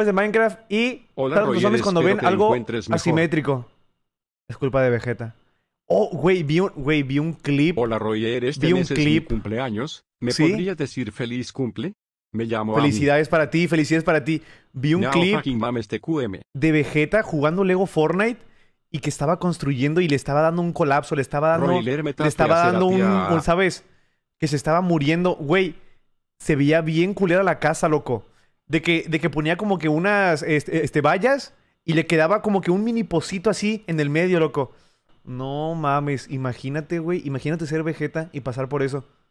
es de Minecraft y Hola, los cuando ven algo asimétrico. Es culpa de Vegeta. Oh, güey, vi un, güey, vi un clip. Hola, Roger, este vi un clip. cumpleaños. ¿Me podrías decir feliz cumple? Me llamo Felicidades para ti, felicidades para ti. Vi un clip este de Vegeta jugando Lego Fortnite y que estaba construyendo y le estaba dando un colapso, le estaba dando le estaba dando un, un, ¿sabes? Que se estaba muriendo, güey. Se veía bien culera la casa, loco de que, de que ponía como que unas este, este, vallas y le quedaba como que un mini pocito así en el medio, loco. No mames, imagínate, güey, imagínate ser Vegeta y pasar por eso.